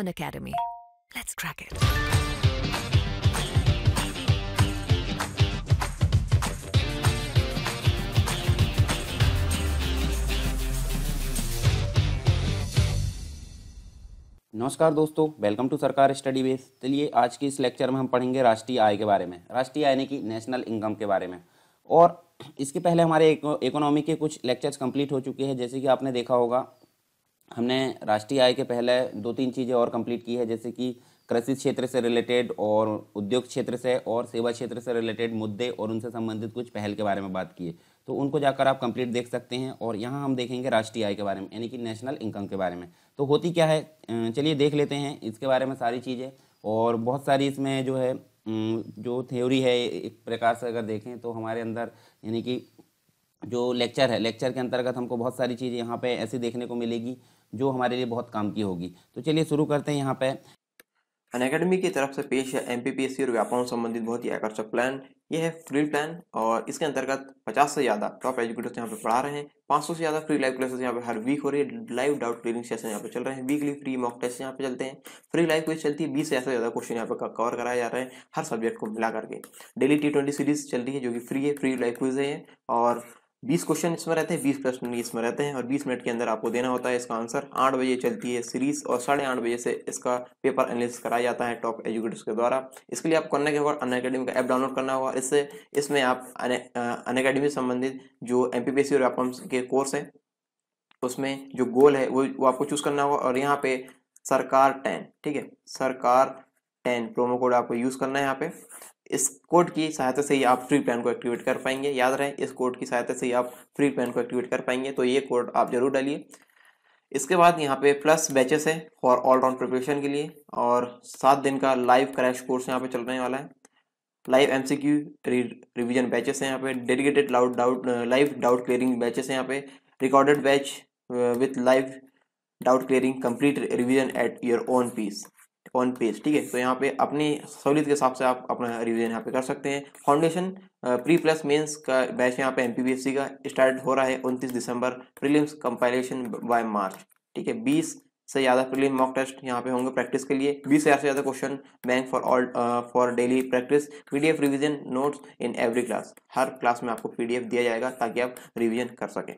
an academy. Let's crack it. नमस्कार दोस्तों welcome to Sarkar study base चलिए आज के इस लेक्चर में हम पढ़ेंगे राष्ट्रीय आय के बारे में राष्ट्रीय आय यानी कि नेशनल इनकम के बारे में और इसके पहले हमारे इकोनॉमी के कुछ लेक्चर्स कंप्लीट हो चुके हैं जैसे कि आपने देखा होगा हमने राष्ट्रीय आय के पहले दो तीन चीज़ें और कंप्लीट की है जैसे कि कृषि क्षेत्र से रिलेटेड और उद्योग क्षेत्र से और सेवा क्षेत्र से रिलेटेड मुद्दे और उनसे संबंधित कुछ पहल के बारे में बात की है तो उनको जाकर आप कंप्लीट देख सकते हैं और यहाँ हम देखेंगे राष्ट्रीय आय के बारे में यानी कि नेशनल इनकम के बारे में तो होती क्या है चलिए देख लेते हैं इसके बारे में सारी चीज़ें और बहुत सारी इसमें जो है जो थ्योरी है एक प्रकार से अगर देखें तो हमारे अंदर यानी कि जो लेक्चर है लेक्चर के अंतर्गत हमको बहुत सारी चीज़ें यहाँ पे ऐसी देखने को मिलेगी जो हमारे लिए बहुत काम की होगी तो चलिए शुरू करते हैं यहाँ पे अन अकेडमी की तरफ से पेश है एम और व्यापारों संबंधित बहुत ही आकर्षक प्लान यह है फ्री प्लान और इसके अंतर्गत 50 से ज़्यादा टॉप एजुकेटर्स यहाँ पे पढ़ा रहे हैं 500 से ज़्यादा फ्री लाइव क्लासेस यहाँ पे हर वीक हो रही है लाइव डाउट क्लियरिंग सेशन यहाँ पे चल रहे हैं वीकली फ्री मॉक टेस्ट यहाँ पे चलते हैं फ्री लाइव क्विज चलती है बीस से ज़्यादा क्वेश्चन यहाँ पे कवर कराया जा रहा है हर सब्जेक्ट को मिला करके डेली टी सीरीज चल रही है जो कि फ्री है फ्री लाइव क्विज है और बीस क्वेश्चन इसमें रहते हैं बीस प्रश्न इसमें रहते हैं और बीस मिनट के अंदर आपको देना होता है इसका आंसर आठ बजे चलती है सीरीज और साढ़े आठ बजे से इसका पेपर एनालिसिस कराया जाता है टॉप एजुकेटर्स के द्वारा इसके लिए आपको करना क्या होगा अन अकेडमी का ऐप डाउनलोड करना होगा इससे इसमें आप अन अकेडमी संबंधित जो एम और व्यापम्स के कोर्स है उसमें जो गोल है वो वो आपको चूज़ करना होगा और यहाँ पे सरकार टेन ठीक है सरकार टेन प्रोमो कोड आपको यूज़ करना है यहाँ पे इस कोड की सहायता से ही आप फ्री प्लान को एक्टिवेट कर पाएंगे याद रहे इस कोड की सहायता से ही आप फ्री प्लान को एक्टिवेट कर पाएंगे तो ये कोड आप जरूर डालिए इसके बाद यहाँ पे प्लस बैचेस है फॉर ऑल राउंड प्रिपरेशन के लिए और सात दिन का लाइव क्रैश कोर्स यहाँ पे चलने वाला है live M C Q revision batches हैं यहाँ पे dedicated loud doubt live doubt clearing batches हैं यहाँ पे recorded batch with live doubt clearing complete revision at your own pace on page ठीक है तो यहाँ पे अपनी सहूलियत के हिसाब से आप अपना रिविजन यहाँ पे कर सकते हैं फाउंडेशन प्री प्लस मेंस का बैच यहाँ पे एमपीबीएससी का स्टार्ट हो रहा है 29 दिसंबर प्रीलिम्स कंपाइलेशन बाय मार्च ठीक है बीस से ज़्यादा प्रीलिम मॉक टेस्ट यहाँ पे होंगे प्रैक्टिस के लिए बीस हज़ार से ज़्यादा question bank for all for daily practice PDF revision notes in every class हर क्लास में आपको पीडीएफ दिया जाएगा ताकि आप रिवीजन कर सकें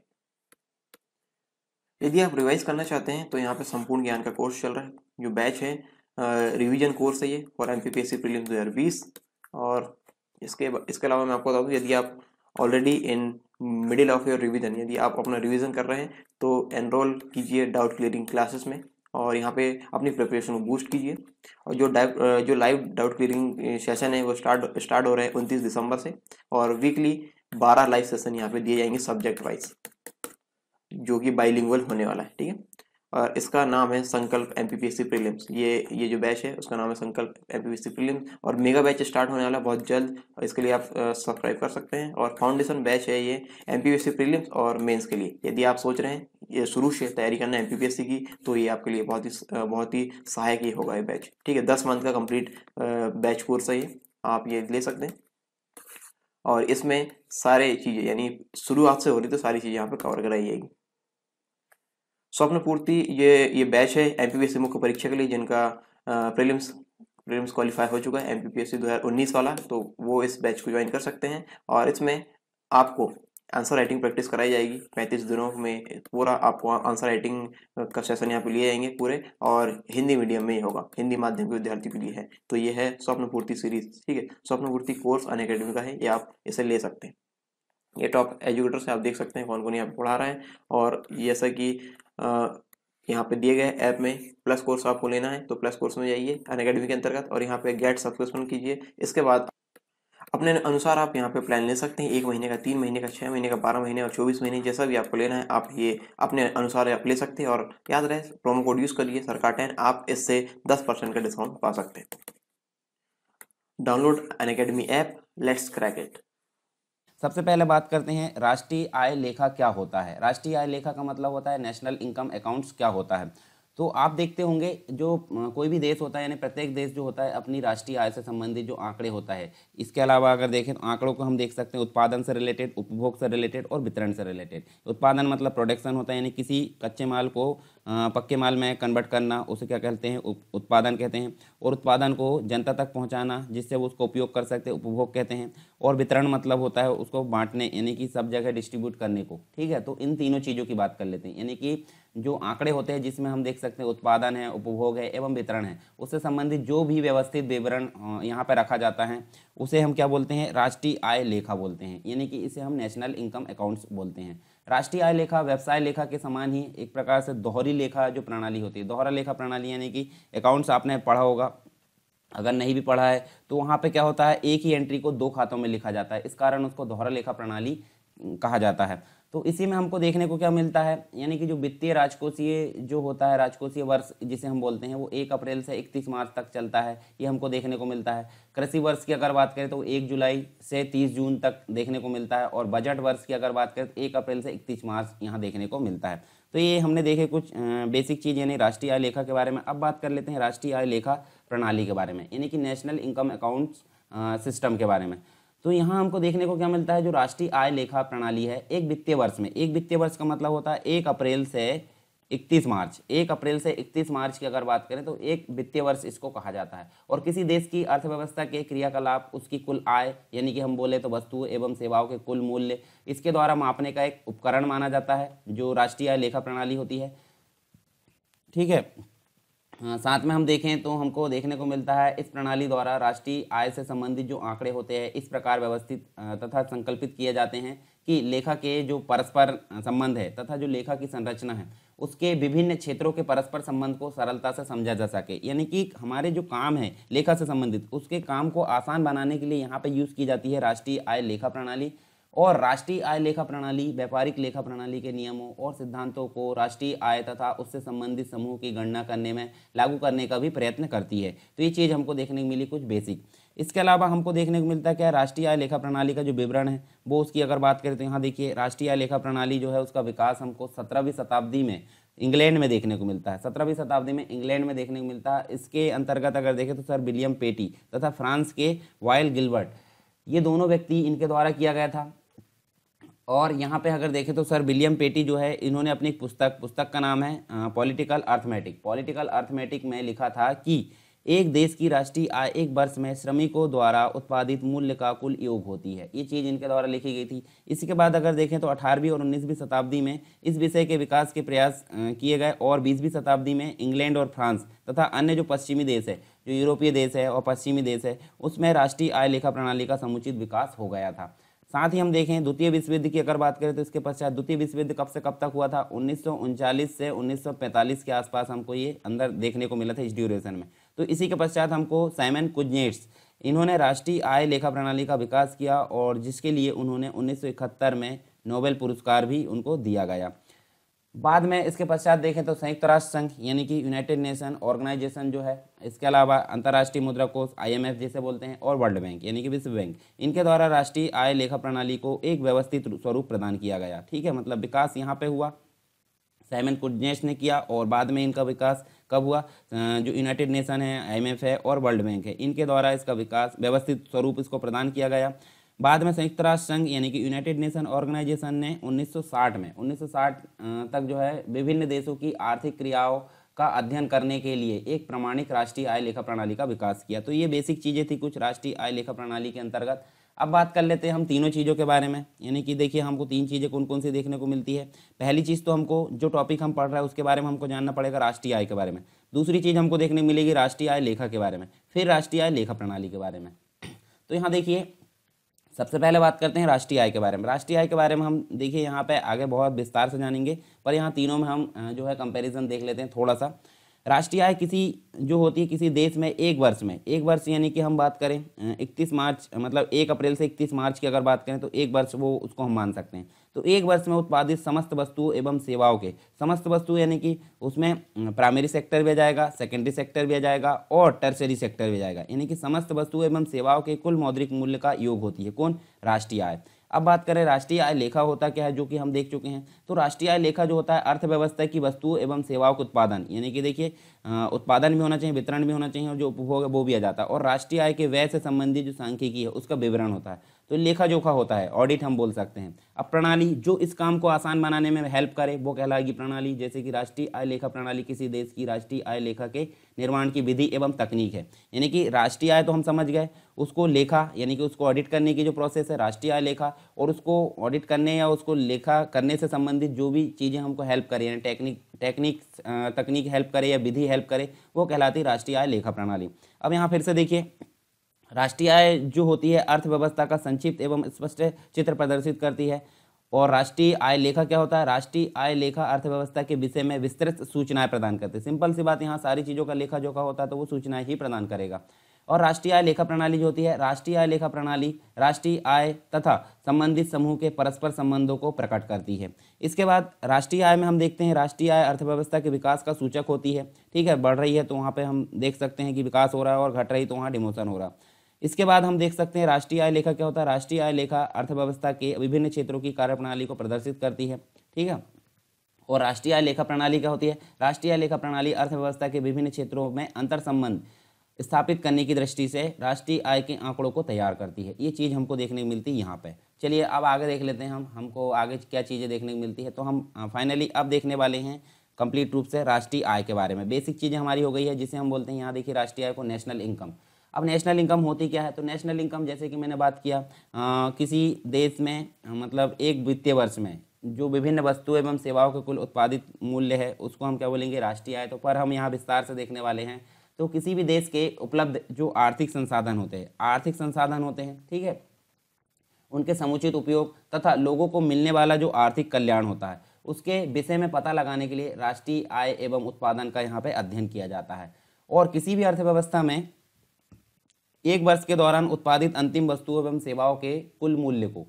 यदि आप रिवाइज करना चाहते हैं तो यहाँ पे संपूर्ण ज्ञान का कोर्स चल रहा है जो बैच है रिवीजन कोर्स है ये for M P P S C prelims दो हज़ार बीस और इसके इसके अलावा मैं आपको बता दूँ यदि आप already in middle of your revision यदि आप अपना रिवीजन कर रहे हैं तो एनरोल कीजिए डाउट क्लियरिंग क्लासेस में और यहाँ पे अपनी प्रिपरेशन को बूस्ट कीजिए और जो जो लाइव डाउट क्लियरिंग सेशन है वो स्टार्ट स्टार्ट हो रहे हैं उनतीस दिसंबर से और वीकली बारह लाइव सेशन यहाँ पे दिए जाएंगे सब्जेक्ट वाइज जो कि बाइलिंगुअल होने वाला है ठीक है और इसका नाम है संकल्प एम पी प्रीलिम्स ये ये जो बैच है उसका नाम है संकल्प एम पी प्रीलिम्स और मेगा बैच स्टार्ट होने वाला बहुत जल्द इसके लिए आप सब्सक्राइब कर सकते हैं और फाउंडेशन बैच है ये एम पी प्रीलिम्स और मेंस के लिए यदि आप सोच रहे हैं ये शुरू से तैयारी करना एम पी की तो ये आपके लिए बहुत ही बहुत ही सहायक ही होगा ये बैच ठीक है दस मंथ का कम्प्लीट बैच कोर्स है ये आप ये ले सकते हैं और इसमें सारे चीज़ें यानी शुरुआत से हो रही तो सारी चीज़ें यहाँ पर कवर कराई जाएगी स्वप्नपूर्ति ये ये बैच है एम पी मुख्य परीक्षा के लिए जिनका प्रीलिम्स प्रीलिम्स क्वालिफाई हो चुका है एम पी वाला तो वो इस बैच को ज्वाइन कर सकते हैं और इसमें आपको आंसर राइटिंग प्रैक्टिस कराई जाएगी पैंतीस दिनों में पूरा आपको आंसर राइटिंग का सेशन यहाँ पे लिए जाएंगे पूरे और हिंदी मीडियम में ही होगा हिंदी माध्यम के विद्यार्थी के लिए है तो ये है स्वप्नपूर्ति सीरीज ठीक है स्वप्नपूर्ति कोर्स अन अकेडमी का है ये आप इसे ले सकते हैं ये टॉप एजुकेटर्स आप देख सकते हैं कौन कौन यहाँ पढ़ा रहे हैं और जैसा कि यहाँ पे दिए गए ऐप में प्लस कोर्स आपको लेना है तो प्लस कोर्स में जाइए अन अकेडमी के अंतर्गत और यहाँ पे गेट सब्सक्रिप्शन कीजिए इसके बाद अपने अनुसार आप यहाँ पे प्लान ले सकते हैं एक महीने का तीन महीने का छः महीने का बारह महीने और चौबीस महीने जैसा भी आपको लेना है आप ये अपने अनुसार आप ले सकते हैं और याद रहे प्रोमो कोड यूज़ करिए सरकार टेन आप इससे दस परसेंट का डिस्काउंट पा सकते हैं download Unacademy app let's crack it सबसे पहले बात करते हैं राष्ट्रीय आय लेखा क्या होता है राष्ट्रीय आय लेखा का मतलब होता है नेशनल इनकम अकाउंट्स क्या होता है तो आप देखते होंगे जो कोई भी देश होता है यानी प्रत्येक देश जो होता है अपनी राष्ट्रीय आय से संबंधित जो आंकड़े होता है इसके अलावा अगर देखें तो आंकड़ों को हम देख सकते हैं उत्पादन से रिलेटेड उपभोग से रिलेटेड और वितरण से रिलेटेड उत्पादन मतलब प्रोडक्शन होता है यानी किसी कच्चे माल को पक्के माल में कन्वर्ट करना उसे क्या कहते हैं उत्पादन कहते हैं और उत्पादन को जनता तक पहुंचाना जिससे वो उसको उपयोग कर सकते हैं उपभोग कहते हैं और वितरण मतलब होता है उसको बांटने यानी कि सब जगह डिस्ट्रीब्यूट करने को ठीक है तो इन तीनों चीज़ों की बात कर लेते हैं यानी कि जो आंकड़े होते हैं जिसमें हम देख सकते हैं उत्पादन है उपभोग है एवं वितरण है उससे संबंधित जो भी व्यवस्थित विवरण यहाँ पर रखा जाता है उसे हम क्या बोलते हैं राष्ट्रीय आय लेखा बोलते हैं यानी कि इसे हम नेशनल इनकम अकाउंट्स बोलते हैं राष्ट्रीय आय लेखा व्यवसाय लेखा के समान ही एक प्रकार से दोहरी लेखा जो प्रणाली होती है दोहरा लेखा प्रणाली यानी कि अकाउंट्स आपने पढ़ा होगा अगर नहीं भी पढ़ा है तो वहाँ पे क्या होता है एक ही एंट्री को दो खातों में लिखा जाता है इस कारण उसको दोहरा लेखा प्रणाली कहा जाता है तो इसी में हमको देखने को क्या मिलता है यानी कि जो वित्तीय राजकोषीय जो होता है राजकोषीय वर्ष जिसे हम बोलते हैं वो एक अप्रैल से इकतीस मार्च तक चलता है ये हमको देखने को मिलता है कृषि वर्ष की अगर बात करें तो एक जुलाई से तीस जून तक देखने को मिलता है और बजट वर्ष की अगर बात करें तो एक अप्रैल से इकतीस मार्च यहाँ देखने को मिलता है तो ये हमने देखे कुछ बेसिक चीज़ यानी राष्ट्रीय आय लेखा के बारे में अब बात कर लेते हैं राष्ट्रीय आय लेखा प्रणाली के बारे में यानी कि नेशनल इनकम अकाउंट्स सिस्टम के बारे में तो यहाँ हमको देखने को क्या मिलता है जो राष्ट्रीय आय लेखा प्रणाली है एक वित्तीय वर्ष में एक वित्तीय वर्ष का मतलब होता है एक अप्रैल से इकतीस मार्च एक अप्रैल से इकतीस मार्च की अगर बात करें तो एक वित्तीय वर्ष इसको कहा जाता है और किसी देश की अर्थव्यवस्था के क्रियाकलाप उसकी कुल आय यानी कि हम बोले तो वस्तु एवं सेवाओं के कुल मूल्य इसके द्वारा मापने का एक उपकरण माना जाता है जो राष्ट्रीय आय लेखा प्रणाली होती है ठीक है हाँ, साथ में हम देखें तो हमको देखने को मिलता है इस प्रणाली द्वारा राष्ट्रीय आय से संबंधित जो आंकड़े होते हैं इस प्रकार व्यवस्थित तथा संकल्पित किए जाते हैं कि लेखा के जो परस्पर संबंध है तथा जो लेखा की संरचना है उसके विभिन्न क्षेत्रों के परस्पर संबंध को सरलता से समझा जा सके यानी कि हमारे जो काम है लेखा से संबंधित उसके काम को आसान बनाने के लिए यहाँ पर यूज़ की जाती है राष्ट्रीय आय लेखा प्रणाली और राष्ट्रीय आय लेखा प्रणाली व्यापारिक लेखा प्रणाली के नियमों और सिद्धांतों को राष्ट्रीय आय तथा उससे संबंधित समूह की गणना करने में लागू करने का भी प्रयत्न करती है तो ये चीज़ हमको देखने को मिली कुछ बेसिक इसके अलावा हमको देखने को मिलता है क्या राष्ट्रीय आय लेखा प्रणाली का जो विवरण है वो उसकी अगर बात करें तो यहाँ देखिए राष्ट्रीय आय लेखा प्रणाली जो है उसका विकास हमको सत्रहवीं शताब्दी में इंग्लैंड में देखने को मिलता है सत्रहवीं शताब्दी में इंग्लैंड में देखने को मिलता है इसके अंतर्गत अगर देखें तो सर विलियम पेटी तथा फ्रांस के वायल गिलबर्ट ये दोनों व्यक्ति इनके द्वारा किया गया था और यहाँ पे अगर देखें तो सर विलियम पेटी जो है इन्होंने अपनी पुस्तक पुस्तक का नाम है पॉलिटिकल अर्थमेटिक पॉलिटिकल अर्थमेटिक में लिखा था कि एक देश की राष्ट्रीय आय एक वर्ष में श्रमिकों द्वारा उत्पादित मूल्य का कुल योग होती है ये चीज़ इनके द्वारा लिखी गई थी इसी के बाद अगर देखें तो अठारहवीं और उन्नीसवीं शताब्दी में इस विषय के विकास के प्रयास किए गए और बीसवीं शताब्दी में इंग्लैंड और फ्रांस तथा अन्य जो पश्चिमी देश है जो यूरोपीय देश है और पश्चिमी देश है उसमें राष्ट्रीय आय लेखा प्रणाली का समुचित विकास हो गया था साथ ही हम देखें द्वितीय विश्व युद्ध की अगर बात करें तो इसके पश्चात द्वितीय विश्व युद्ध कब से कब तक हुआ था उन्नीस से उन्नीस के आसपास हमको ये अंदर देखने को मिला था इस ड्यूरेशन में तो इसी के पश्चात हमको साइमन कुजनेट्स इन्होंने राष्ट्रीय आय लेखा प्रणाली का विकास किया और जिसके लिए उन्होंने उन्नीस में नोबेल पुरस्कार भी उनको दिया गया बाद में इसके पश्चात देखें तो संयुक्त राष्ट्र संघ यानी कि यूनाइटेड नेशन ऑर्गेनाइजेशन जो है इसके अलावा अंतर्राष्ट्रीय मुद्रा कोष आईएमएफ जिसे बोलते हैं और वर्ल्ड बैंक यानी कि विश्व बैंक इनके द्वारा राष्ट्रीय आय लेखा प्रणाली को एक व्यवस्थित स्वरूप प्रदान किया गया ठीक है मतलब विकास यहाँ पे हुआ साइमन कुडनेश ने किया और बाद में इनका विकास कब हुआ जो यूनाइटेड नेशन है आईएमएफ है और वर्ल्ड बैंक है इनके द्वारा इसका विकास व्यवस्थित स्वरूप इसको प्रदान किया गया बाद में संयुक्त राष्ट्र संघ यानी कि यूनाइटेड नेशन ऑर्गेनाइजेशन ने 1960 में 1960 तक जो है विभिन्न देशों की आर्थिक क्रियाओं का अध्ययन करने के लिए एक प्रमाणिक राष्ट्रीय आय लेखा प्रणाली का विकास किया तो ये बेसिक चीज़ें थी कुछ राष्ट्रीय आय लेखा प्रणाली के अंतर्गत अब बात कर लेते हैं हम तीनों चीज़ों के बारे में यानी कि देखिए हमको तीन चीज़ें कौन कौन सी देखने को मिलती है पहली चीज़ तो हमको जो टॉपिक हम पढ़ रहे हैं उसके बारे में हमको जानना पड़ेगा राष्ट्रीय आय के बारे में दूसरी चीज़ हमको देखने मिलेगी राष्ट्रीय आय लेखा के बारे में फिर राष्ट्रीय आय लेखा प्रणाली के बारे में तो यहाँ देखिए सबसे पहले बात करते हैं राष्ट्रीय आय के बारे में राष्ट्रीय आय के बारे में हम देखिए यहाँ पे आगे बहुत विस्तार से जानेंगे पर यहाँ तीनों में हम जो है कंपैरिजन देख लेते हैं थोड़ा सा राष्ट्रीय आय किसी जो होती है किसी देश में एक वर्ष में एक वर्ष यानी कि हम बात करें इकतीस मार्च मतलब एक अप्रैल से इकतीस मार्च की अगर बात करें तो एक वर्ष वो उसको हम मान सकते हैं तो एक वर्ष में उत्पादित समस्त वस्तुओं एवं सेवाओं के समस्त वस्तु यानी कि उसमें प्राइमरी सेक्टर भी आ जाएगा सेकेंडरी सेक्टर भी आ जाएगा और टर्सरी सेक्टर भी आ जाएगा यानी कि समस्त वस्तु एवं सेवाओं के कुल मौद्रिक मूल्य का योग होती है कौन राष्ट्रीय आय अब बात करें राष्ट्रीय आय लेखा होता क्या है जो कि हम देख चुके हैं तो राष्ट्रीय आय लेखा जो होता है अर्थव्यवस्था की वस्तु एवं सेवाओं का उत्पादन यानी कि देखिए उत्पादन भी होना चाहिए वितरण भी होना चाहिए और जो उपभोग है वो भी आ जाता है और राष्ट्रीय आय के व्यय से संबंधित जो सांख्यिकी है उसका विवरण होता है तो लेखा जोखा होता है ऑडिट हम बोल सकते हैं अब प्रणाली जो इस काम को आसान बनाने में हेल्प करे वो कहलाएगी प्रणाली जैसे कि राष्ट्रीय आय लेखा प्रणाली किसी देश की राष्ट्रीय आय लेखा के निर्माण की विधि एवं तकनीक है यानी कि राष्ट्रीय आय तो हम समझ गए उसको लेखा यानी कि उसको ऑडिट करने की जो प्रोसेस है राष्ट्रीय आय लेखा और उसको ऑडिट करने या उसको लेखा करने से संबंधित जो भी चीज़ें हमको हेल्प करें यानी टेक्निक टेक्निक तकनीक हेल्प करे या विधि हेल्प करे वो कहलाती राष्ट्रीय आय लेखा प्रणाली अब यहाँ फिर से देखिए राष्ट्रीय आय जो होती है अर्थव्यवस्था का संक्षिप्त एवं स्पष्ट चित्र प्रदर्शित करती है और राष्ट्रीय आय लेखा क्या होता है राष्ट्रीय आय लेखा अर्थव्यवस्था के विषय में विस्तृत सूचनाएं प्रदान करते हैं सिंपल सी बात यहाँ सारी चीज़ों का लेखा जोखा होता है तो वो सूचनाएं ही प्रदान करेगा और राष्ट्रीय आय लेखा प्रणाली जो होती है राष्ट्रीय आय लेखा प्रणाली राष्ट्रीय आय तथा संबंधित समूह के परस्पर संबंधों को प्रकट करती है इसके बाद राष्ट्रीय आय में हम देखते हैं राष्ट्रीय आय अर्थव्यवस्था के विकास का सूचक होती है ठीक है बढ़ रही है तो वहाँ पर हम देख सकते हैं कि विकास हो रहा है और घट रही तो वहाँ डिमोशन हो रहा है इसके बाद हम देख सकते हैं राष्ट्रीय आय लेखा क्या होता है राष्ट्रीय आय लेखा अर्थव्यवस्था के विभिन्न क्षेत्रों की कार्य प्रणाली को प्रदर्शित करती है ठीक है और राष्ट्रीय आय लेखा प्रणाली क्या होती है राष्ट्रीय आय लेखा प्रणाली अर्थव्यवस्था के विभिन्न क्षेत्रों में अंतर संबंध स्थापित करने की दृष्टि से राष्ट्रीय आय के आंकड़ों को तैयार करती है ये चीज़ हमको देखने को मिलती है यहाँ पे चलिए अब आगे देख लेते हैं हम हमको आगे क्या चीज़ें देखने को मिलती है तो हम फाइनली हाँ, अब देखने वाले हैं कंप्लीट रूप से राष्ट्रीय आय के बारे में बेसिक चीज़ें हमारी हो गई है जिसे हम बोलते हैं यहाँ देखिए राष्ट्रीय आय को नेशनल इनकम अब नेशनल इनकम होती क्या है तो नेशनल इनकम जैसे कि मैंने बात किया आ, किसी देश में मतलब एक वित्तीय वर्ष में जो विभिन्न वस्तुओं एवं सेवाओं के कुल उत्पादित मूल्य है उसको हम क्या बोलेंगे राष्ट्रीय आय तो पर हम यहाँ विस्तार से देखने वाले हैं तो किसी भी देश के उपलब्ध जो आर्थिक संसाधन होते हैं आर्थिक संसाधन होते हैं ठीक है उनके समुचित उपयोग तथा लोगों को मिलने वाला जो आर्थिक कल्याण होता है उसके विषय में पता लगाने के लिए राष्ट्रीय आय एवं उत्पादन का यहाँ पे अध्ययन किया जाता है और किसी भी अर्थव्यवस्था में एक वर्ष के दौरान उत्पादित अंतिम वस्तुओं एवं सेवाओं के कुल मूल्य को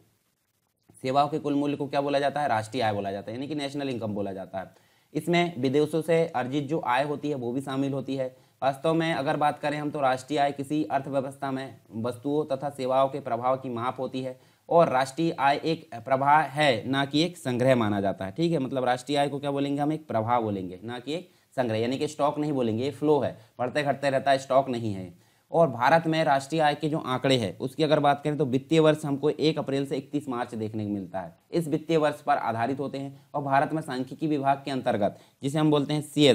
सेवाओं के कुल मूल्य को क्या बोला जाता है राष्ट्रीय आय बोला जाता है यानी कि नेशनल इनकम बोला जाता है इसमें विदेशों से अर्जित जो आय होती है वो भी शामिल होती है वास्तव में अगर बात करें हम तो राष्ट्रीय आय किसी अर्थव्यवस्था में वस्तुओं तथा सेवाओं के प्रभाव की माप होती है और राष्ट्रीय आय एक प्रभाव है ना कि एक संग्रह माना जाता है ठीक है मतलब राष्ट्रीय आय को क्या बोलेंगे हम एक प्रभाव बोलेंगे ना कि एक संग्रह यानी कि स्टॉक नहीं बोलेंगे ये फ्लो है बढ़ते घटते रहता है स्टॉक नहीं है और भारत में राष्ट्रीय आय के जो आंकड़े हैं उसकी अगर बात करें तो वित्तीय वर्ष हमको एक अप्रैल से इकतीस मार्च देखने को मिलता है इस वित्तीय वर्ष पर आधारित होते हैं और भारत में सांख्यिकी विभाग के अंतर्गत जिसे हम बोलते हैं सी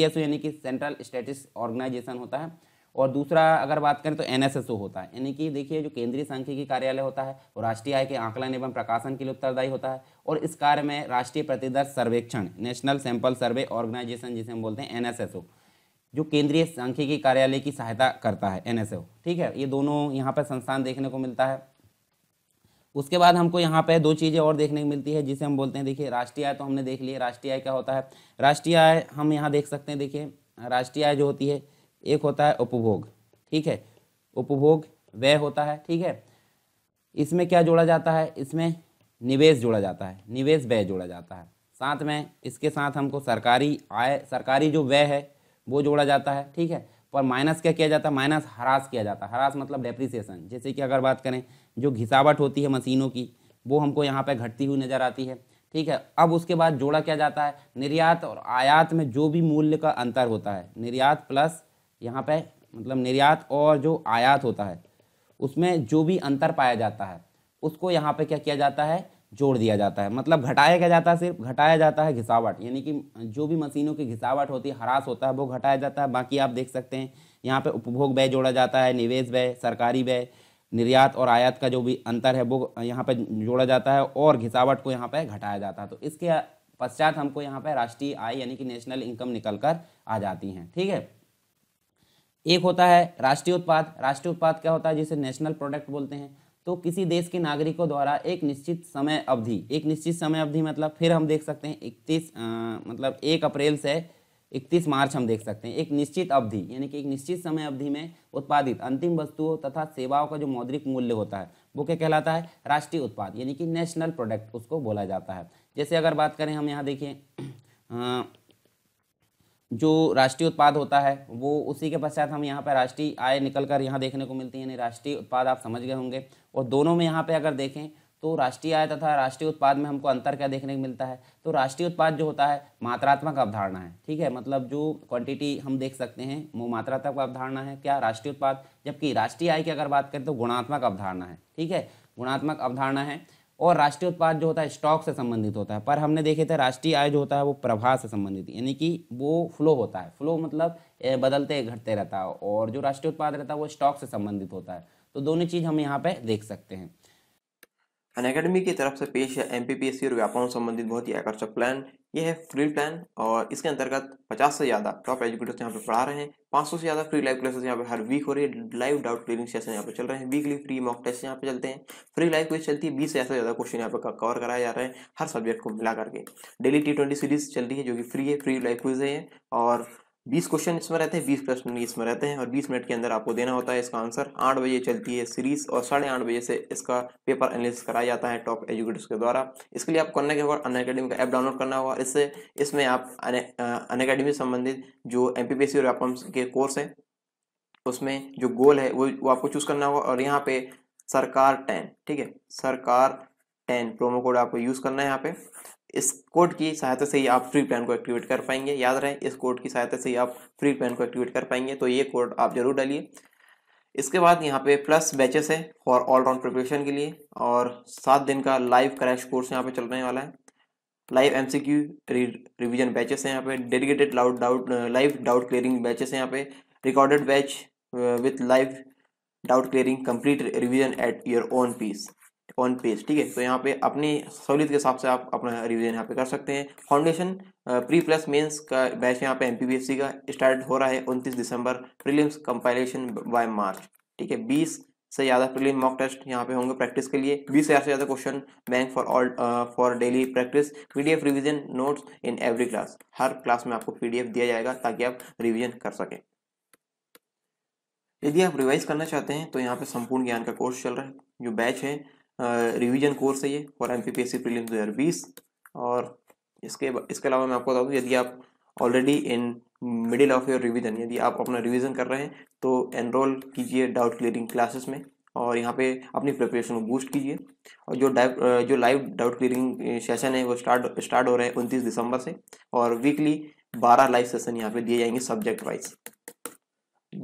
एस यानी कि सेंट्रल स्टेटिस ऑर्गेनाइजेशन होता है और दूसरा अगर बात करें तो एन होता है यानी कि देखिए जो केंद्रीय सांख्यिकी कार्यालय होता है वो राष्ट्रीय आय के आंकलन एवं प्रकाशन के लिए उत्तरदायी होता है और इस कार्य में राष्ट्रीय प्रतिदर्श सर्वेक्षण नेशनल सैंपल सर्वे ऑर्गेनाइजेशन जिसे हम बोलते हैं एन जो केंद्रीय सांख्यिकी कार्यालय की सहायता करता है एनएसओ ठीक है ये दोनों यहाँ पर संस्थान देखने को मिलता है उसके बाद हमको यहाँ पे दो चीज़ें और देखने को मिलती है जिसे हम बोलते हैं देखिए राष्ट्रीय आय तो हमने देख लिया राष्ट्रीय आय क्या होता है राष्ट्रीय आय हम यहाँ देख सकते हैं देखिए राष्ट्रीय आय जो होती है एक होता है उपभोग ठीक है उपभोग व्यय होता है ठीक है इसमें क्या जोड़ा जाता है इसमें निवेश जोड़ा जाता है निवेश व्यय जोड़ा जाता है साथ में इसके साथ हमको सरकारी आय सरकारी जो व्यय है वो जोड़ा जाता है ठीक है पर माइनस क्या किया जाता है माइनस हरास किया जाता है हरास मतलब डेप्रिसिएशन जैसे कि अगर बात करें जो घिसावट होती है मशीनों की वो हमको यहाँ पर घटती हुई नज़र आती है ठीक है अब उसके बाद जोड़ा क्या जाता है निर्यात और आयात में जो भी मूल्य का अंतर होता है निर्यात प्लस यहाँ पे मतलब निर्यात और जो आयात होता है उसमें जो भी अंतर पाया जाता है उसको यहाँ पे क्या किया जाता है जोड़ दिया जाता है मतलब घटाया क्या जाता है सिर्फ घटाया जाता है घिसावट यानी कि जो भी मशीनों की घिसावट होती है हरास होता है वो घटाया जाता है बाकी आप देख सकते हैं यहाँ पे उपभोग व्यय जोड़ा जाता है निवेश व्यय सरकारी व्यय निर्यात और आयात का जो भी अंतर है वो यहाँ पर जोड़ा जाता है और घिसावट को यहाँ पर घटाया जाता है तो इसके पश्चात हमको यहाँ पर राष्ट्रीय आय यानी कि नेशनल इनकम निकल कर आ जाती हैं ठीक है एक होता है राष्ट्रीय उत्पाद राष्ट्रीय उत्पाद क्या होता है जिसे नेशनल प्रोडक्ट बोलते हैं तो किसी देश के नागरिकों द्वारा एक निश्चित समय अवधि एक निश्चित समय अवधि मतलब फिर हम देख सकते हैं इकतीस मतलब एक अप्रैल से इकतीस मार्च हम देख सकते हैं एक निश्चित अवधि यानी कि एक निश्चित समय अवधि में उत्पादित अंतिम वस्तुओं तथा सेवाओं का जो मौद्रिक मूल्य होता है वो क्या कहलाता है राष्ट्रीय उत्पाद यानी कि नेशनल प्रोडक्ट उसको बोला जाता है जैसे अगर बात करें हम यहाँ देखिए जो राष्ट्रीय उत्पाद होता है वो उसी के पश्चात हम यहाँ पर राष्ट्रीय आय निकल कर यहाँ देखने को मिलती है यानी राष्ट्रीय उत्पाद आप समझ गए होंगे और दोनों में यहाँ पे अगर देखें तो राष्ट्रीय आय तथा राष्ट्रीय उत्पाद में हमको अंतर क्या देखने को मिलता है तो राष्ट्रीय उत्पाद जो होता है मात्रात्मक अवधारणा है ठीक है मतलब जो क्वांटिटी हम देख सकते हैं वो मात्रात्मक अवधारणा है क्या राष्ट्रीय उत्पाद जबकि राष्ट्रीय आय की अगर बात करें तो गुणात्मक अवधारणा है ठीक है गुणात्मक अवधारणा है और राष्ट्रीय उत्पाद जो होता है स्टॉक से संबंधित होता है पर हमने देखे थे राष्ट्रीय आय जो होता है वो प्रभाव से संबंधित यानी कि वो फ्लो होता है फ्लो मतलब बदलते घटते रहता है और जो राष्ट्रीय उत्पाद रहता है वो स्टॉक से संबंधित होता है तो दोनों चीज़ हम यहाँ पे देख सकते हैं अनकेडमी अकेडमी की तरफ से पेश है एम और व्यापारों संबंधित बहुत ही आकर्षक प्लान ये है फ्री प्लान और इसके अंतर्गत 50 से ज़्यादा टॉप एजुकेटर्स यहाँ पे पढ़ा रहे हैं 500 से ज़्यादा फ्री लाइव क्लासेस यहाँ पे हर वीक हो रही है लाइव डाउट क्लियरिंग सेशन यहाँ पे चल रहे हैं वीकली फ्री मॉक टेस्ट यहाँ पे चलते हैं फ्री लाइव क्विज चलती है बीस से ज़्यादा क्वेश्चन यहाँ पे कवर कराया जा रहे हैं हर सब्जेक्ट को मिला करके डेली टी सीरीज चल रही है जो कि फ्री है फ्री लाइव क्विज है और बीस क्वेश्चन इसमें रहते हैं बीस प्रश्न इसमें रहते हैं और बीस मिनट के अंदर आपको देना होता है इसका आंसर आठ बजे चलती है सीरीज और साढ़े आठ बजे से इसका पेपर एनालिसिस कराया जाता है टॉप एजुकेटर्स के द्वारा इसके लिए आपको अन के अन अकेडमी का ऐप डाउनलोड करना होगा इससे इसमें आप अन अकेडमी संबंधित जो एम और अपम्स के कोर्स है उसमें जो गोल है वो वो आपको चूज़ करना होगा और यहाँ पे सरकार टेन ठीक है सरकार टेन प्रोमो कोड आपको यूज़ करना है यहाँ पे इस कोड की सहायता से ही आप फ्री प्लान को एक्टिवेट कर पाएंगे याद रहे इस कोड की सहायता से ही आप फ्री प्लान को एक्टिवेट कर पाएंगे तो ये कोड आप जरूर डालिए इसके बाद यहाँ पे प्लस बैचेस है फॉर ऑल राउंड प्रिपरेशन के लिए और सात दिन का लाइव क्रैश कोर्स यहाँ पे चलने वाला है live M C Q revision batches हैं यहाँ पे dedicated loud doubt live doubt clearing batches हैं यहाँ पे recorded batch with live doubt clearing complete revision at your own pace on page ठीक है तो यहाँ पे अपनी सहूलियत के हिसाब से आप अपना रिवीजन यहाँ पे कर सकते हैं फाउंडेशन प्री प्लस मेंस का बैच यहाँ पे एमपीबीएससी का स्टार्ट हो रहा है 29 दिसंबर प्रीलिम्स कंपाइलेशन बाय मार्च ठीक है 20 से ज़्यादा प्रीलिम मॉक टेस्ट यहाँ पे होंगे प्रैक्टिस के लिए बीस हज़ार से ज़्यादा question bank for all for daily practice PDF revision notes in every class हर क्लास में आपको पीडीएफ दिया जाएगा ताकि आप रिवीजन कर सकें यदि आप रिवाइज करना चाहते हैं तो यहाँ पे संपूर्ण ज्ञान का कोर्स चल रहा है जो बैच है रिवीजन कोर्स है ये और M P P S C prelims दो हज़ार बीस और इसके इसके अलावा मैं आपको बता दूँ यदि आप already in middle of your revision यदि आप अपना रिवीजन कर रहे हैं तो एनरोल कीजिए डाउट क्लियरिंग क्लासेस में और यहाँ पे अपनी प्रिपरेशन को बूस्ट कीजिए और जो डाइव जो लाइव डाउट क्लियरिंग सेशन है वो स्टार्ट स्टार्ट हो रहे हैं उनतीस दिसंबर से और वीकली बारह लाइव सेशन यहाँ पे दिए जाएंगे सब्जेक्ट वाइज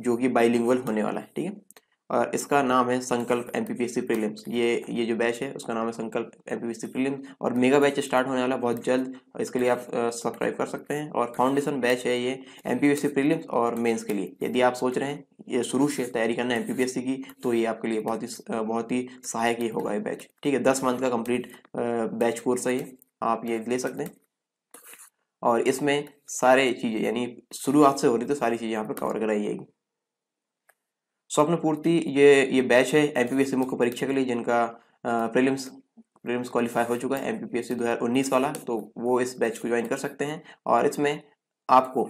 जो कि बाइलिंगल होने वाला है ठीक है और इसका नाम है संकल्प एम पी प्रीलिम्स ये ये जो बैच है उसका नाम है संकल्प एम पी प्रीलिम्स और मेगा बैच स्टार्ट होने वाला बहुत जल्द इसके लिए आप सब्सक्राइब कर सकते हैं और फाउंडेशन बैच है ये एम पी प्रीलिम्स और मेंस के लिए यदि आप सोच रहे हैं ये शुरू से तैयारी करना एम पी की तो ये आपके लिए बहुत ही बहुत ही सहायक ही होगा ये बैच ठीक है दस मंथ का कम्प्लीट बैच कोर्स है ये आप ये ले सकते हैं और इसमें सारे चीज़ें यानी शुरुआत से हो रही तो सारी चीज़ें यहाँ पर कवर कराई जाएगी स्वप्न पूर्ति ये ये बैच है एम मुख्य परीक्षा के लिए जिनका प्रीलिम्स प्रीलिम्स क्वालिफाई हो चुका है M P P S C दो हज़ार उन्नीस वाला तो वो इस बैच को ज्वाइन कर सकते हैं और इसमें आपको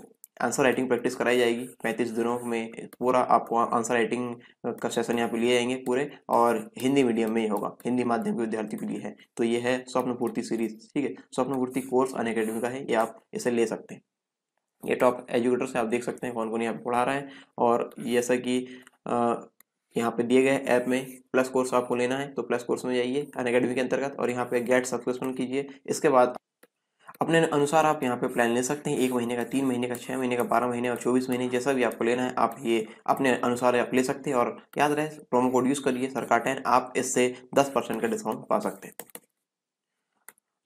आंसर राइटिंग प्रैक्टिस कराई जाएगी पैंतीस दिनों में पूरा आपको आंसर राइटिंग का सेशन यहाँ पे लिए जाएंगे पूरे और हिंदी मीडियम में ही होगा हिंदी माध्यम के विद्यार्थी के लिए है तो ये है स्वप्नपूर्ति सीरीज ठीक है स्वप्नपूर्ति कोर्स अन अकेडमी का है ये आप इसे ले सकते हैं ये टॉप एजुकेटर से आप देख सकते हैं कौन कौन यहाँ पढ़ा रहा है और जैसा कि यहाँ पे दिए गए ऐप में प्लस कोर्स आपको लेना है तो प्लस कोर्स में जाइए अन अकेडमी के अंतर्गत और यहाँ पे गेट सब्सक्रिप्शन कीजिए इसके बाद अपने अनुसार आप यहाँ पे प्लान ले सकते हैं एक महीने का तीन महीने का छः महीने का बारह महीने और चौबीस महीने जैसा भी आपको लेना है आप ये अपने अनुसार आप ले सकते हैं और याद रहे प्रोमो कोड यूज़ करिए सरकार टेन आप इससे दस परसेंट का डिस्काउंट पा सकते हैं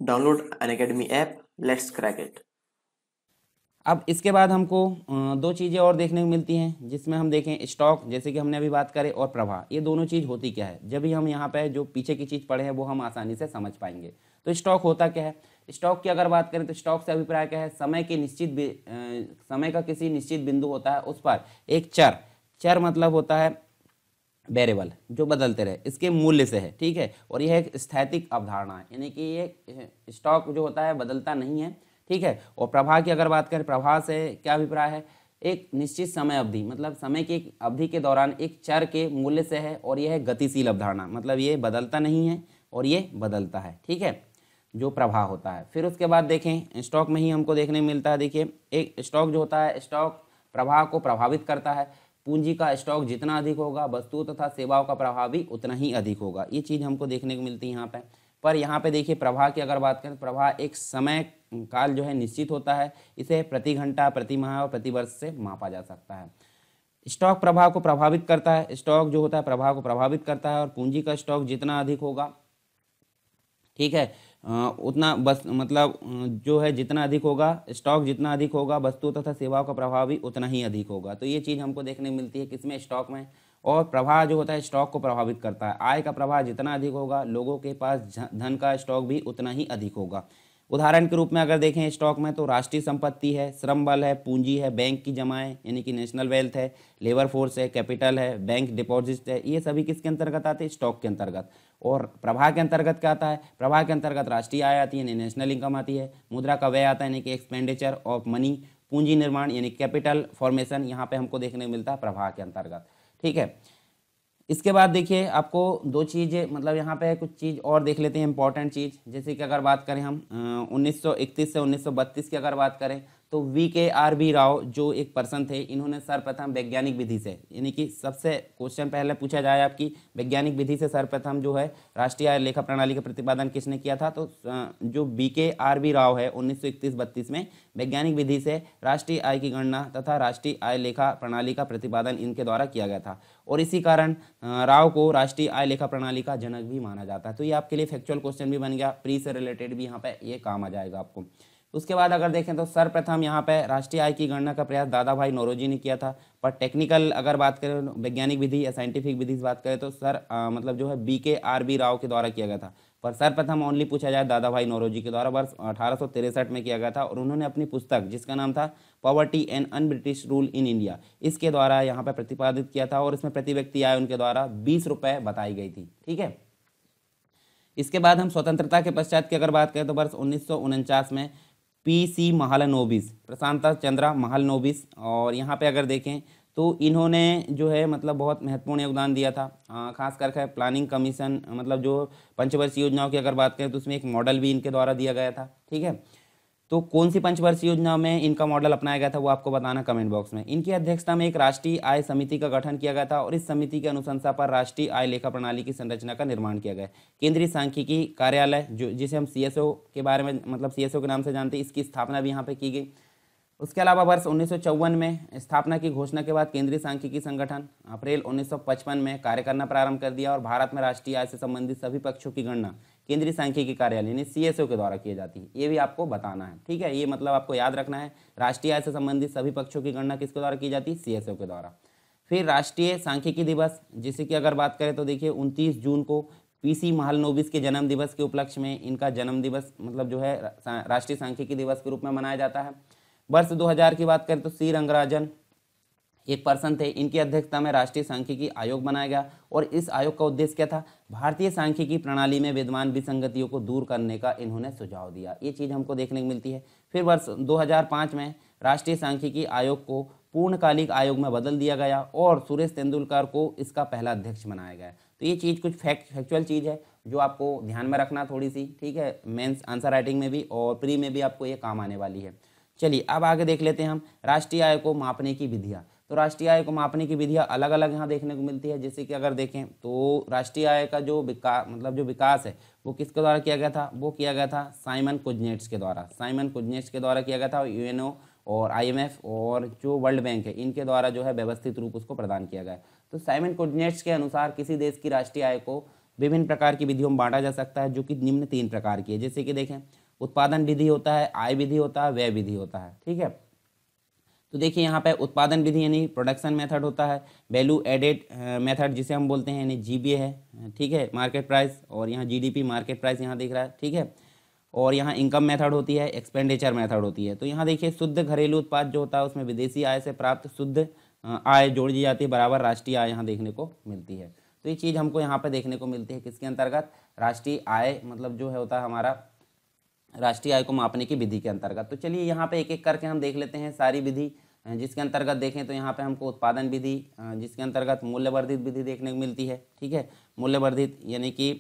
download Unacademy app let's crack अब इसके बाद हमको दो चीज़ें और देखने को मिलती हैं जिसमें हम देखें स्टॉक जैसे कि हमने अभी बात करें और प्रवाह ये दोनों चीज़ होती क्या है जब भी हम यहाँ पर जो पीछे की चीज़ पढ़े हैं वो हम आसानी से समझ पाएंगे तो स्टॉक होता क्या है स्टॉक की अगर बात करें तो स्टॉक से अभिप्राय क्या है समय के निश्चित समय का किसी निश्चित बिंदु होता है उस पर एक चर चर मतलब होता है बेरेबल जो बदलते रहे इसके मूल्य से है ठीक है और यह एक स्थैतिक अवधारणा है यानी कि ये स्टॉक जो होता है बदलता नहीं है ठीक है और प्रभा की अगर बात करें प्रभा से क्या अभिप्राय है एक निश्चित समय अवधि मतलब समय की अवधि के दौरान एक चर के मूल्य से है और यह है गतिशील अवधारणा मतलब ये बदलता नहीं है और ये बदलता है ठीक है जो प्रभाव होता है फिर उसके बाद देखें स्टॉक में ही हमको देखने मिलता है देखिए एक स्टॉक जो होता है स्टॉक प्रभाव को प्रभावित करता है पूंजी का स्टॉक जितना अधिक होगा वस्तुओं तथा सेवाओं का प्रभाव भी उतना ही अधिक होगा ये चीज़ हमको देखने को मिलती है यहाँ पर पर यहाँ पे देखिए प्रभाव की अगर बात करें प्रभाव एक समय काल जो है निश्चित होता है इसे प्रति घंटा प्रति माह और प्रति वर्ष से मापा जा सकता है स्टॉक प्रभाव को प्रभावित करता है स्टॉक जो होता है प्रभाव को प्रभावित करता है और पूंजी का स्टॉक जितना अधिक होगा ठीक है उतना बस मतलब जो है जितना अधिक होगा स्टॉक जितना अधिक होगा वस्तु तथा सेवाओं का प्रभाव भी उतना ही अधिक होगा तो ये चीज़ हमको देखने मिलती है किसमें स्टॉक में और प्रभाव जो होता है स्टॉक को प्रभावित करता है आय का प्रभाव जितना अधिक होगा लोगों के पास धन का स्टॉक भी उतना ही अधिक होगा उदाहरण के रूप में अगर देखें स्टॉक में तो राष्ट्रीय संपत्ति है श्रम बल है पूंजी है बैंक की जमाएं यानी कि नेशनल वेल्थ है लेबर फोर्स है कैपिटल है बैंक डिपॉजिट है ये सभी किसके अंतर्गत आते हैं स्टॉक के अंतर्गत और प्रभा के अंतर्गत क्या आता है प्रभाव के अंतर्गत राष्ट्रीय आय आती है यानी नेशनल इनकम आती है मुद्रा का व्यय आता है यानी कि एक्सपेंडिचर ऑफ मनी पूंजी निर्माण यानी कैपिटल फॉर्मेशन यहाँ पे हमको देखने को मिलता है प्रभा के अंतर्गत ठीक है इसके बाद देखिए आपको दो चीज़ें मतलब यहाँ पे कुछ चीज़ और देख लेते हैं इंपॉर्टेंट चीज़ जैसे कि अगर बात करें हम 1931 से 1932 की अगर बात करें तो वी के आर बी राव जो एक पर्सन थे इन्होंने सर्वप्रथम वैज्ञानिक विधि से यानी कि सबसे क्वेश्चन पहले पूछा जाए आपकी वैज्ञानिक विधि से सर्वप्रथम जो है राष्ट्रीय लेखा प्रणाली का प्रतिपादन किसने किया था तो जो बी के आर बी राव है उन्नीस सौ बत्तीस में वैज्ञानिक विधि से राष्ट्रीय आय की गणना तथा राष्ट्रीय आय लेखा प्रणाली का प्रतिपादन इनके द्वारा किया गया था और इसी कारण राव को राष्ट्रीय आय लेखा प्रणाली का जनक भी माना जाता है तो ये आपके लिए फैक्चुअल क्वेश्चन भी बन गया प्री से रिलेटेड भी यहाँ पर ये काम आ जाएगा आपको उसके बाद अगर देखें तो सर्वप्रथम यहाँ पे राष्ट्रीय आय की गणना का प्रयास दादा भाई नोरोजी ने किया था पर टेक्निकल अगर बात करें वैज्ञानिक विधि या साइंटिफिक विधि से बात करें तो सर आ, मतलब जो है बी के आर बी राव के द्वारा किया गया था पर सर्वप्रथम ओनली पूछा जाए दादा भाई नोरोजी के द्वारा वर्ष अठारह में किया गया था और उन्होंने अपनी पुस्तक जिसका नाम था poverty and un British rule in India इसके द्वारा यहाँ पर प्रतिपादित किया था और इसमें प्रति व्यक्ति आय उनके द्वारा बीस बताई गई थी ठीक है इसके बाद हम स्वतंत्रता के पश्चात की अगर बात करें तो वर्ष उन्नीस में पी सी महालनोबिस प्रशांता चंद्रा महालनोबिस और यहाँ पे अगर देखें तो इन्होंने जो है मतलब बहुत महत्वपूर्ण योगदान दिया था खास करके प्लानिंग कमीशन मतलब जो पंचवर्षीय योजनाओं की अगर बात करें तो उसमें एक मॉडल भी इनके द्वारा दिया गया था ठीक है तो कौन सी पंचवर्षीय योजना में इनका मॉडल अपनाया गया था वो आपको बताना कमेंट बॉक्स में इनकी अध्यक्षता में एक राष्ट्रीय आय समिति का गठन किया गया था और इस समिति के अनुशंसा पर राष्ट्रीय आय लेखा प्रणाली की संरचना का निर्माण किया गया केंद्रीय सांख्यिकी कार्यालय जो जिसे हम सी के बारे में मतलब सी के नाम से जानते हैं इसकी स्थापना भी यहाँ पर की गई उसके अलावा वर्ष उन्नीस में स्थापना की घोषणा के बाद केंद्रीय सांख्यिकी संगठन अप्रैल 1955 में कार्य करना प्रारंभ कर दिया और भारत में राष्ट्रीय आय से संबंधित सभी पक्षों की गणना केंद्रीय सांख्यिकी कार्यालय ने सी के द्वारा की जाती है ये भी आपको बताना है ठीक है ये मतलब आपको याद रखना है राष्ट्रीय आय से संबंधित सभी पक्षों की गणना किसके द्वारा की जाती है सी के द्वारा फिर राष्ट्रीय सांख्यिकी दिवस जिसे की अगर बात करें तो देखिए 29 जून को पीसी महालनोबिस के जन्म दिवस के उपलक्ष्य में इनका जन्म दिवस मतलब जो है राष्ट्रीय सांख्यिकी दिवस के रूप में मनाया जाता है वर्ष 2000 की बात करें तो सी रंगराजन एक पर्सन थे इनकी अध्यक्षता में राष्ट्रीय सांख्यिकी आयोग बनाया गया और इस आयोग का उद्देश्य क्या था भारतीय सांख्यिकी प्रणाली में विद्वान विसंगतियों को दूर करने का इन्होंने सुझाव दिया ये चीज़ हमको देखने को मिलती है फिर वर्ष 2005 में राष्ट्रीय सांख्यिकी आयोग को पूर्णकालिक आयोग में बदल दिया गया और सुरेश तेंदुलकर को इसका पहला अध्यक्ष बनाया गया तो ये चीज़ कुछ फैक्ट फैक्चुअल चीज़ है जो आपको ध्यान में रखना थोड़ी सी ठीक है मेंस आंसर राइटिंग में भी और प्री में भी आपको ये काम आने वाली है चलिए अब आगे देख लेते हैं हम राष्ट्रीय आयोग को मापने की विधियाँ तो राष्ट्रीय आय को मापने की विधियाँ अलग अलग यहाँ देखने को मिलती है जैसे कि अगर देखें तो राष्ट्रीय आय का जो विकास मतलब जो विकास है वो किसके द्वारा किया गया था वो किया गया था साइमन कुजनेट्स के द्वारा साइमन कुजनेट्स के द्वारा किया गया था यूएनओ और आई और जो वर्ल्ड बैंक है इनके द्वारा जो है व्यवस्थित रूप उसको प्रदान किया गया तो साइमन कुजनेट्स के अनुसार किसी देश की राष्ट्रीय आय को विभिन्न प्रकार की विधियों में बांटा जा सकता है जो कि निम्न तीन प्रकार की है जैसे कि देखें उत्पादन विधि होता है आय विधि होता है व्यय विधि होता है ठीक है तो देखिए यहाँ पे उत्पादन विधि यानी प्रोडक्शन मेथड होता है वैल्यू एडेड मेथड जिसे हम बोलते हैं यानी जी है ठीक है मार्केट प्राइस और यहाँ जीडीपी मार्केट प्राइस यहाँ दिख रहा है ठीक है और यहाँ इनकम मेथड होती है एक्सपेंडिचर मेथड होती है तो यहाँ देखिए शुद्ध घरेलू उत्पाद जो होता है उसमें विदेशी आय से प्राप्त शुद्ध आय जोड़ दी जाती है बराबर राष्ट्रीय आय यहाँ देखने को मिलती है तो ये चीज़ हमको यहाँ पर देखने को मिलती है किसके अंतर्गत राष्ट्रीय आय मतलब जो है होता है हमारा राष्ट्रीय आय को मापने की विधि के अंतर्गत तो चलिए यहाँ पे एक एक करके हम देख लेते हैं सारी विधि जिसके अंतर्गत देखें तो यहाँ पे हमको उत्पादन विधि जिसके अंतर्गत मूल्यवर्धित विधि देखने को मिलती है ठीक है मूल्यवर्धित यानी कि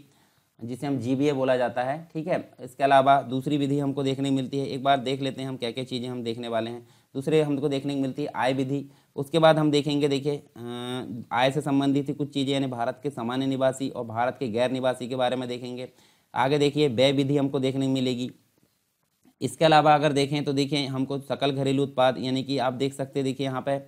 जिसे हम जी बोला जाता है ठीक है इसके अलावा दूसरी विधि हमको देखने को मिलती है एक बार देख लेते हैं हम क्या क्या चीज़ें हम देखने वाले हैं दूसरे हमको देखने को मिलती है आय विधि उसके बाद हम देखेंगे देखिए आय से संबंधित कुछ चीज़ें यानी भारत के सामान्य निवासी और भारत के गैर निवासी के बारे में देखेंगे आगे देखिए व्यय विधि हमको देखने मिलेगी इसके अलावा अगर देखें तो देखिए हमको सकल घरेलू उत्पाद यानी कि आप देख सकते देखिए यहाँ पर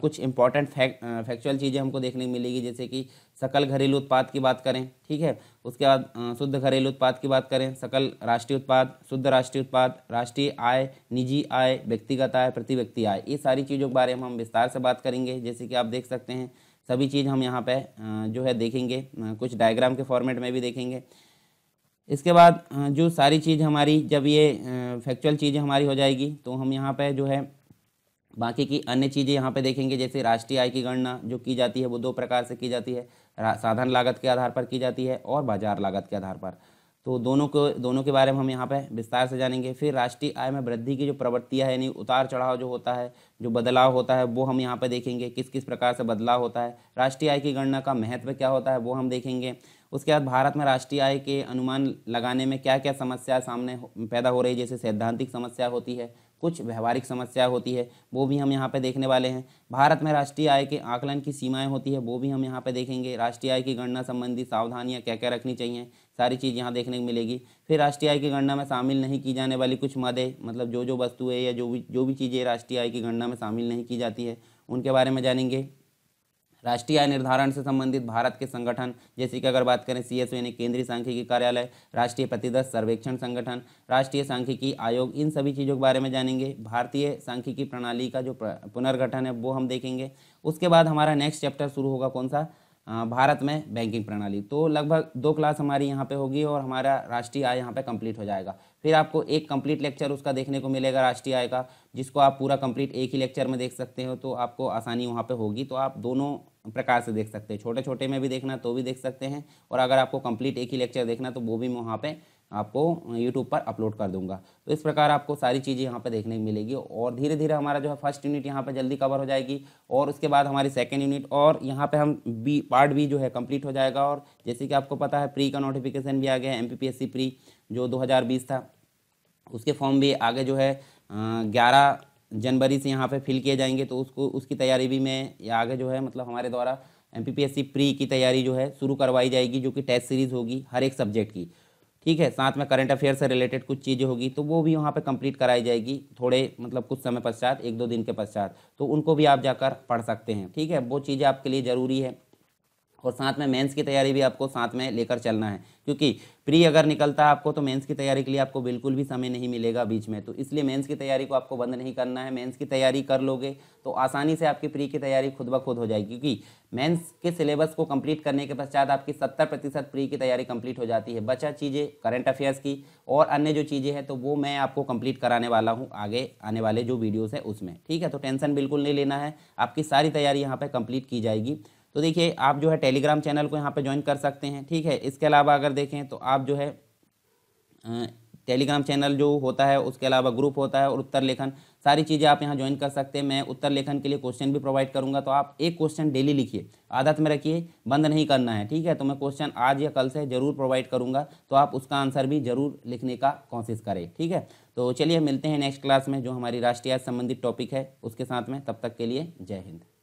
कुछ इंपॉर्टेंट फैक् फैक्चुअल चीज़ें हमको देखने मिलेगी जैसे कि सकल घरेलू उत्पाद की बात करें ठीक है उसके बाद शुद्ध घरेलू उत्पाद की बात करें सकल राष्ट्रीय उत्पाद शुद्ध राष्ट्रीय उत्पाद राष्ट्रीय आय निजी आय व्यक्तिगत आय प्रति व्यक्ति आय ये सारी चीज़ों के बारे में हम विस्तार से बात करेंगे जैसे कि आप देख सकते हैं सभी चीज़ हम यहाँ पर जो है देखेंगे कुछ डायग्राम के फॉर्मेट में भी देखेंगे इसके बाद जो सारी चीज़ हमारी जब ये फैक्चुअल चीज़ें हमारी हो जाएगी तो हम यहाँ पर जो है बाकी की अन्य चीज़ें यहाँ पे देखेंगे जैसे राष्ट्रीय आय की गणना जो की जाती है वो दो प्रकार से की जाती है साधन लागत के आधार पर की जाती है और बाजार लागत के आधार पर तो दोनों को दोनों के बारे में हम यहाँ पे विस्तार से जानेंगे फिर राष्ट्रीय आय में वृद्धि की जो प्रवृत्तियाँ है यानी उतार चढ़ाव जो होता है जो बदलाव होता है वो हम यहाँ पर देखेंगे किस किस प्रकार से बदलाव होता है राष्ट्रीय आय की गणना का महत्व क्या होता है वो हम देखेंगे उसके बाद भारत में राष्ट्रीय आय के अनुमान लगाने में क्या क्या समस्या सामने पैदा हो रही है जैसे सैद्धांतिक समस्या होती है कुछ व्यवहारिक समस्या होती है वो भी हम यहाँ पे देखने वाले हैं भारत में राष्ट्रीय आय के आकलन की सीमाएं होती है वो भी हम यहाँ पे देखेंगे राष्ट्रीय आय की गणना संबंधी सावधानियाँ क्या क्या रखनी चाहिए सारी चीज़ यहाँ देखने को मिलेगी फिर राष्ट्रीय आय की गणना में शामिल नहीं की जाने वाली कुछ मदे मतलब जो जो वस्तुएँ या जो भी जो भी चीज़ें राष्ट्रीय आय की गणना में शामिल नहीं की जाती है उनके बारे में जानेंगे राष्ट्रीय आय निर्धारण से संबंधित भारत के संगठन जैसे कि अगर बात करें सी एस यानी केंद्रीय सांख्यिकी कार्यालय राष्ट्रीय प्रतिदर्श सर्वेक्षण संगठन राष्ट्रीय सांख्यिकी आयोग इन सभी चीज़ों के बारे में जानेंगे भारतीय सांख्यिकी प्रणाली का जो पुनर्गठन है वो हम देखेंगे उसके बाद हमारा नेक्स्ट चैप्टर शुरू होगा कौन सा भारत में बैंकिंग प्रणाली तो लगभग दो क्लास हमारी यहाँ पे होगी और हमारा राष्ट्रीय आय यहाँ पे कंप्लीट हो जाएगा फिर आपको एक कंप्लीट लेक्चर उसका देखने को मिलेगा राष्ट्रीय आय का जिसको आप पूरा कंप्लीट एक ही लेक्चर में देख सकते हो तो आपको आसानी वहाँ पे होगी तो आप दोनों प्रकार से देख सकते हैं छोटे छोटे में भी देखना तो भी देख सकते हैं और अगर आपको कंप्लीट एक ही लेक्चर देखना तो वो भी मैं वहाँ पर आपको यूट्यूब पर अपलोड कर दूंगा तो इस प्रकार आपको सारी चीज़ें यहाँ पर देखने को मिलेगी और धीरे धीरे हमारा जो है फर्स्ट यूनिट यहाँ पर जल्दी कवर हो जाएगी और उसके बाद हमारी सेकेंड यूनिट और यहाँ पर हम बी पार्ट बी जो है कम्प्लीट हो जाएगा और जैसे कि आपको पता है प्री का नोटिफिकेशन भी आ गया है एम प्री जो 2020 था उसके फॉर्म भी आगे जो है ग्यारह जनवरी से यहाँ पे फिल किए जाएंगे तो उसको उसकी तैयारी भी मैं आगे जो है मतलब हमारे द्वारा एम प्री की तैयारी जो है शुरू करवाई जाएगी जो कि टेस्ट सीरीज़ होगी हर एक सब्जेक्ट की ठीक है साथ में करंट अफेयर से रिलेटेड कुछ चीज़ें होगी तो वो भी वहाँ पे कंप्लीट कराई जाएगी थोड़े मतलब कुछ समय पश्चात एक दो दिन के पश्चात तो उनको भी आप जाकर पढ़ सकते हैं ठीक है वो चीज़ें आपके लिए ज़रूरी है और साथ में मेंस की तैयारी भी आपको साथ में लेकर चलना है क्योंकि प्री अगर निकलता है आपको तो मेंस की तैयारी के लिए आपको बिल्कुल भी समय नहीं मिलेगा बीच में तो इसलिए मेंस की तैयारी को आपको बंद नहीं करना है मेंस की तैयारी कर लोगे तो आसानी से आपकी प्री की तैयारी खुद ब खुद हो जाएगी क्योंकि मेंस के सिलेबस को कंप्लीट करने के पश्चात आपकी सत्तर प्रतिशत प्री की तैयारी कंप्लीट हो जाती है बचा चीज़ें करंट अफेयर्स की और अन्य जो चीज़ें हैं तो वो मैं आपको कंप्लीट कराने वाला हूँ आगे आने वाले जो वीडियोज़ हैं उसमें ठीक है तो टेंशन बिल्कुल नहीं लेना है आपकी सारी तैयारी यहाँ पर कंप्लीट की जाएगी तो देखिए आप जो है टेलीग्राम चैनल को यहाँ पर ज्वाइन कर सकते हैं ठीक है इसके अलावा अगर देखें तो आप जो है टेलीग्राम चैनल जो होता है उसके अलावा ग्रुप होता है और उत्तर लेखन सारी चीज़ें आप यहाँ ज्वाइन कर सकते हैं मैं उत्तर लेखन के लिए क्वेश्चन भी प्रोवाइड करूँगा तो आप एक क्वेश्चन डेली लिखिए आदत में रखिए बंद नहीं करना है ठीक है तो मैं क्वेश्चन आज या कल से ज़रूर प्रोवाइड करूँगा तो आप उसका आंसर भी ज़रूर लिखने का कोशिश करें ठीक है तो चलिए मिलते हैं नेक्स्ट क्लास में जो हमारी राष्ट्रीय संबंधित टॉपिक है उसके साथ में तब तक के लिए जय हिंद